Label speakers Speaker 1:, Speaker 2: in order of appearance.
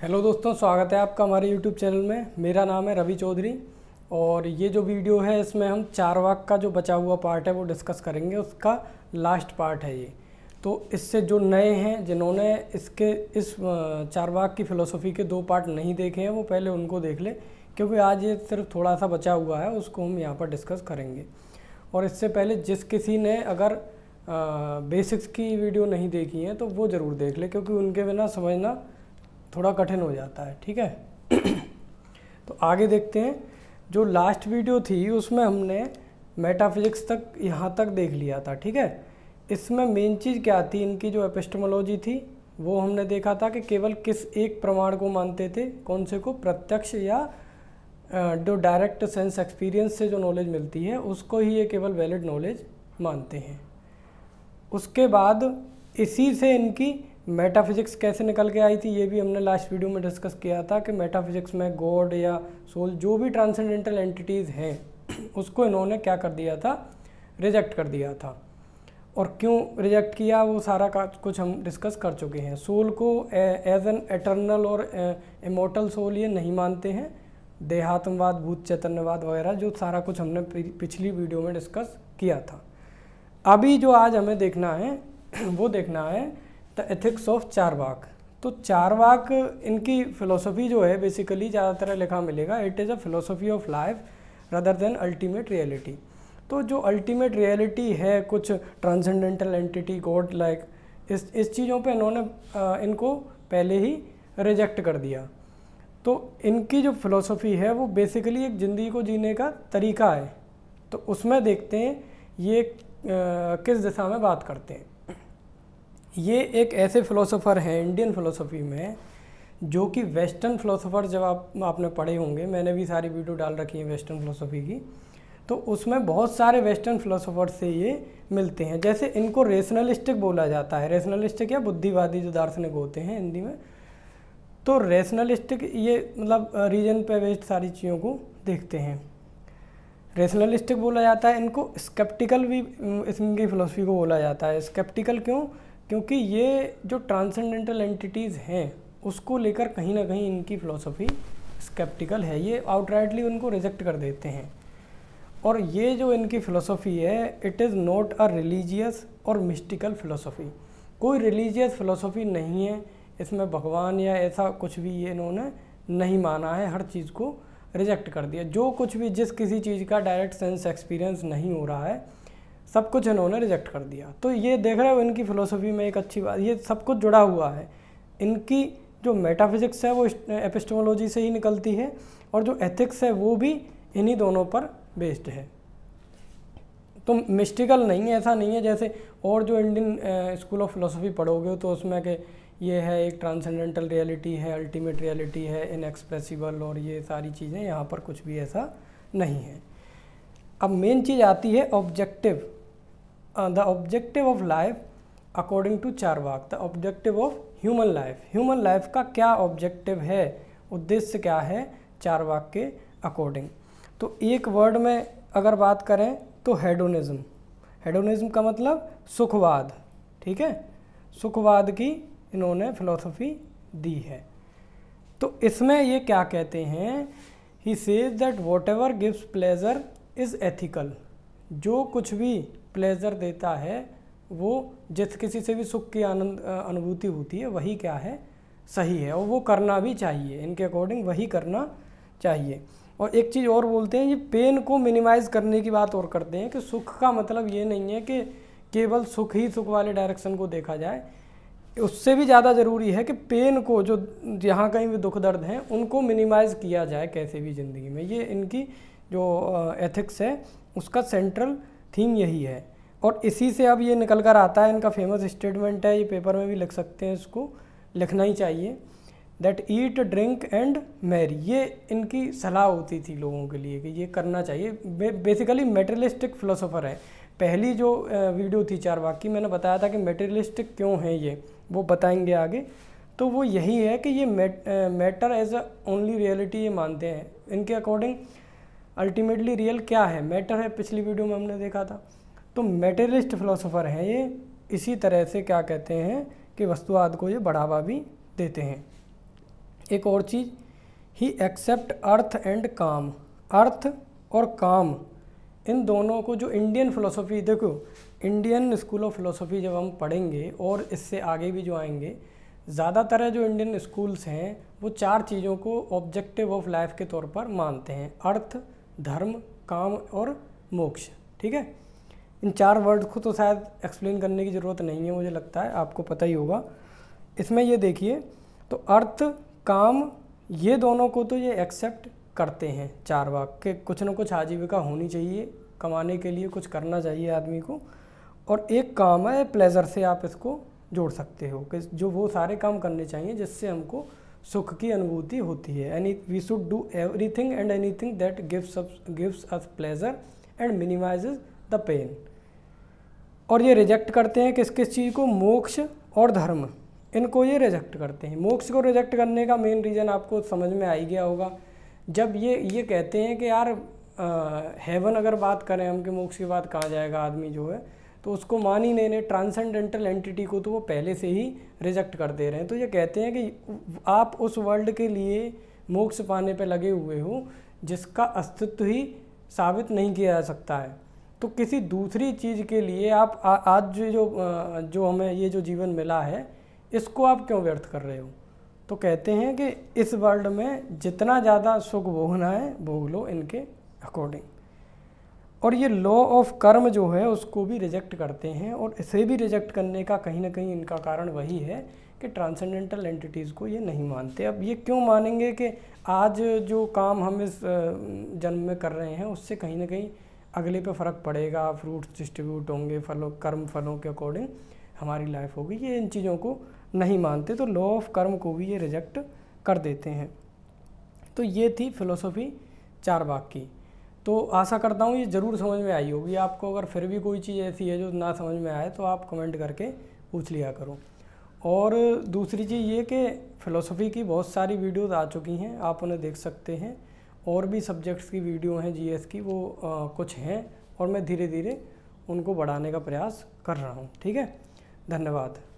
Speaker 1: hello दोस्तों स्वागत है आपका हमारे यूट्यूब चैनल में मेरा नाम है रवि चौधरी और ये जो वीडियो है इसमें हम चार वाक का जो बचा हुआ पार्ट है वो डिस्कस करेंगे उसका लास्ट पार्ट है ये तो इससे जो नए हैं जिन्होंने इसके इस चार वाक की फ़िलोसफी के दो पार्ट नहीं देखे हैं वो पहले उनको देख लें क्योंकि आज ये सिर्फ थोड़ा सा बचा हुआ है उसको हम यहाँ पर डिस्कस करेंगे और इससे पहले जिस किसी ने अगर बेसिक्स की वीडियो नहीं देखी है तो वो ज़रूर देख ले क्योंकि उनके बिना समझना थोड़ा कठिन हो जाता है ठीक है तो आगे देखते हैं जो लास्ट वीडियो थी उसमें हमने मेटाफिजिक्स तक यहाँ तक देख लिया था ठीक है इसमें मेन चीज़ क्या थी इनकी जो एपिस्टमोलॉजी थी वो हमने देखा था कि केवल किस एक प्रमाण को मानते थे कौन से को प्रत्यक्ष या जो डायरेक्ट सेंस एक्सपीरियंस से जो नॉलेज मिलती है उसको ही ये केवल वैलिड नॉलेज मानते हैं उसके बाद इसी से इनकी मेटाफिजिक्स कैसे निकल के आई थी ये भी हमने लास्ट वीडियो में डिस्कस किया था कि मेटाफिजिक्स में गॉड या सोल जो भी ट्रांसेंडेंटल एंटिटीज़ हैं उसको इन्होंने क्या कर दिया था रिजेक्ट कर दिया था और क्यों रिजेक्ट किया वो सारा का कुछ हम डिस्कस कर चुके हैं सोल को एज एन एटर्नल और इमोटल सोल ये नहीं मानते हैं देहात्मवाद भूत चैतन्यवाद वगैरह जो सारा कुछ हमने पिछली वीडियो में डिस्कस किया था अभी जो आज हमें देखना है वो देखना है द एथिक्स ऑफ वाक तो वाक इनकी फ़िलोसफी जो है बेसिकली ज़्यादातर लिखा मिलेगा it is a philosophy of life rather than ultimate reality तो जो अल्टीमेट रियलिटी है कुछ ट्रांसेंडेंटल एंटिटी गॉड लाइक इस इस चीज़ों पे इन्होंने इनको पहले ही रिजेक्ट कर दिया तो इनकी जो फिलोसफी है वो बेसिकली एक ज़िंदगी को जीने का तरीका है तो उसमें देखते हैं ये किस दिशा में बात करते हैं ये एक ऐसे फ़िलोसोफ़र हैं इंडियन फ़िलोसफी में जो कि वेस्टर्न फ़िलोसोफ़र जब आप आपने पढ़े होंगे मैंने भी सारी वीडियो डाल रखी है वेस्टर्न फ़िलोसफी की तो उसमें बहुत सारे वेस्टर्न फ़िलोसोफ़र से ये मिलते हैं जैसे इनको रेशनलिस्टिक बोला जाता है रेशनलिस्टिक या बुद्धिवादी जो दार्शनिक होते हैं हिंदी में तो रेशनलिस्टिक ये मतलब रीजन पे बेस्ड सारी चीज़ों को देखते हैं रेशनलिस्टिक बोला जाता है इनको स्केप्टिकल भी इसकी फ़िलोसफी को बोला जाता है स्केप्टिकल क्यों क्योंकि ये जो ट्रांसेंडेंटल एंटिटीज़ हैं उसको लेकर कहीं ना कहीं इनकी फ़िलोसफी स्केप्टिकल है ये आउटराइटली उनको रिजेक्ट कर देते हैं और ये जो इनकी फ़िलोसफी है it is not a religious और मिस्टिकल फ़िलोसफी कोई रिलीजियस फ़िलोसफी नहीं है इसमें भगवान या ऐसा कुछ भी ये इन्होंने नहीं माना है हर चीज़ को रिजेक्ट कर दिया जो कुछ भी जिस किसी चीज़ का डायरेक्ट सेंस एक्सपीरियंस नहीं हो रहा है सब कुछ इन्होंने रिजेक्ट कर दिया तो ये देख रहे हो इनकी फिलोसफी में एक अच्छी बात ये सब कुछ जुड़ा हुआ है इनकी जो मेटाफिजिक्स है वो एपिस्टोमोलॉजी से ही निकलती है और जो एथिक्स है वो भी इन्हीं दोनों पर बेस्ड है तो मिस्टिकल नहीं है ऐसा नहीं है जैसे और जो इंडियन स्कूल ऑफ फिलोसफी पढ़ोगे तो उसमें के ये है एक ट्रांसेंडेंटल रियलिटी है अल्टीमेट रियलिटी है इनएक्सप्रेसिबल और ये सारी चीज़ें यहाँ पर कुछ भी ऐसा नहीं है अब मेन चीज़ आती है objective the objective of life according to Charvaka the objective of human life human life का क्या ऑब्जेक्टिव है उद्देश्य क्या है चारवाक के अकॉर्डिंग तो एक वर्ड में अगर बात करें तो हेडोनिज्म हेडोनिज्म का मतलब सुखवाद ठीक है सुखवाद की इन्होंने फिलोसफी दी है तो इसमें ये क्या कहते हैं he says that whatever gives pleasure is ethical जो कुछ भी प्लेजर देता है वो जिस किसी से भी सुख की आनंद अनुभूति होती है वही क्या है सही है और वो करना भी चाहिए इनके अकॉर्डिंग वही करना चाहिए और एक चीज़ और बोलते हैं ये पेन को मिनिमाइज़ करने की बात और करते हैं कि सुख का मतलब ये नहीं है कि केवल सुख ही सुख वाले डायरेक्शन को देखा जाए उससे भी ज़्यादा ज़रूरी है कि पेन को जो जहाँ कहीं भी दुख दर्द हैं उनको मिनिमाइज़ किया जाए कैसे भी ज़िंदगी में ये इनकी जो एथिक्स है उसका सेंट्रल थीम यही है और इसी से अब ये निकल कर आता है इनका फेमस स्टेटमेंट है ये पेपर में भी लिख सकते हैं इसको लिखना ही चाहिए that eat drink and merry ये इनकी सलाह होती थी लोगों के लिए कि ये करना चाहिए बे, बेसिकली मेटेरियलिस्टिक फिलोसोफर है पहली जो वीडियो थी चार वाक की मैंने बताया था कि मेटेरियलिस्टिक क्यों है ये वो बताएंगे आगे तो वो यही है कि ये matter as a only reality ये मानते हैं इनके अकॉर्डिंग अल्टीमेटली रियल क्या है मैटर है पिछली वीडियो में हमने देखा था तो मेटेरियलिस्ट फ़िलोसोफ़र हैं ये इसी तरह से क्या कहते हैं कि वस्तुवाद को ये बढ़ावा भी देते हैं एक और चीज़ ही एक्सेप्ट अर्थ एंड काम अर्थ और काम इन दोनों को जो इंडियन फ़िलोसफ़ी देखो इंडियन स्कूल ऑफ फ़िलोसफ़ी जब हम पढ़ेंगे और इससे आगे भी जो आएंगे ज़्यादातर जो इंडियन स्कूल्स हैं वो चार चीज़ों को ऑब्जेक्टिव ऑफ लाइफ के तौर पर मानते हैं अर्थ धर्म काम और मोक्ष ठीक है इन चार वर्ड को तो शायद एक्सप्लेन करने की ज़रूरत नहीं है मुझे लगता है आपको पता ही होगा इसमें ये देखिए तो अर्थ काम ये दोनों को तो ये एक्सेप्ट करते हैं चार वाक के कुछ ना कुछ आजीविका होनी चाहिए कमाने के लिए कुछ करना चाहिए आदमी को और एक काम है प्लेजर से आप इसको जोड़ सकते हो कि जो वो सारे काम करने चाहिए जिससे हमको सुख की अनुभूति होती है any we should do everything and anything that gives gives us pleasure and minimises pain और ये रिजेक्ट करते हैं किस किस चीज़ को मोक्ष और धर्म इनको ये रिजेक्ट करते हैं मोक्ष को रिजेक्ट करने का मेन रीज़न आपको समझ में आ ही गया होगा जब ये ये कहते हैं कि यार हेवन अगर बात करें हम कि मोक्ष की बात कहाँ जाएगा आदमी जो है तो उसको मान ही नहीं रहे ट्रांसेंडेंटल एंटिटी को तो वो पहले से ही रिजेक्ट कर दे रहे हैं तो ये कहते हैं कि आप उस वर्ल्ड के लिए मोक्ष पाने पर लगे हुए हो जिसका अस्तित्व ही साबित नहीं किया जा सकता है तो किसी दूसरी चीज़ के लिए आप आ, आज जो जो हमें ये जो जीवन मिला है इसको आप क्यों व्यर्थ कर रहे हो तो कहते हैं कि इस वर्ल्ड में जितना ज़्यादा सुख भोगना है भोग लो इनके अकॉर्डिंग और ये लॉ ऑफ कर्म जो है उसको भी रिजेक्ट करते हैं और इसे भी रिजेक्ट करने का कहीं ना कहीं इनका कारण वही है कि ट्रांसेंडेंटल एंटिटीज़ को ये नहीं मानते अब ये क्यों मानेंगे कि आज जो काम हम इस जन्म में कर रहे हैं उससे कहीं ना कहीं अगले पे फ़र्क पड़ेगा फ्रूट्स डिस्ट्रीब्यूट होंगे फलों कर्म फलों के अकॉर्डिंग हमारी लाइफ होगी ये इन चीज़ों को नहीं मानते तो लॉ ऑफ कर्म को भी ये रिजेक्ट कर देते हैं तो ये थी फिलोसफी चार बाग की तो आशा करता हूँ ये ज़रूर समझ में आई होगी आपको अगर फिर भी कोई चीज़ ऐसी है जो ना समझ में आए तो आप कमेंट करके पूछ लिया करो और दूसरी चीज़ ये कि फ़िलोसफी की बहुत सारी वीडियोज़ आ चुकी हैं आप उन्हें देख सकते हैं और भी सब्जेक्ट्स की वीडियो हैं जीएस की वो आ, कुछ हैं और मैं धीरे धीरे उनको बढ़ाने का प्रयास कर रहा हूँ ठीक है धन्यवाद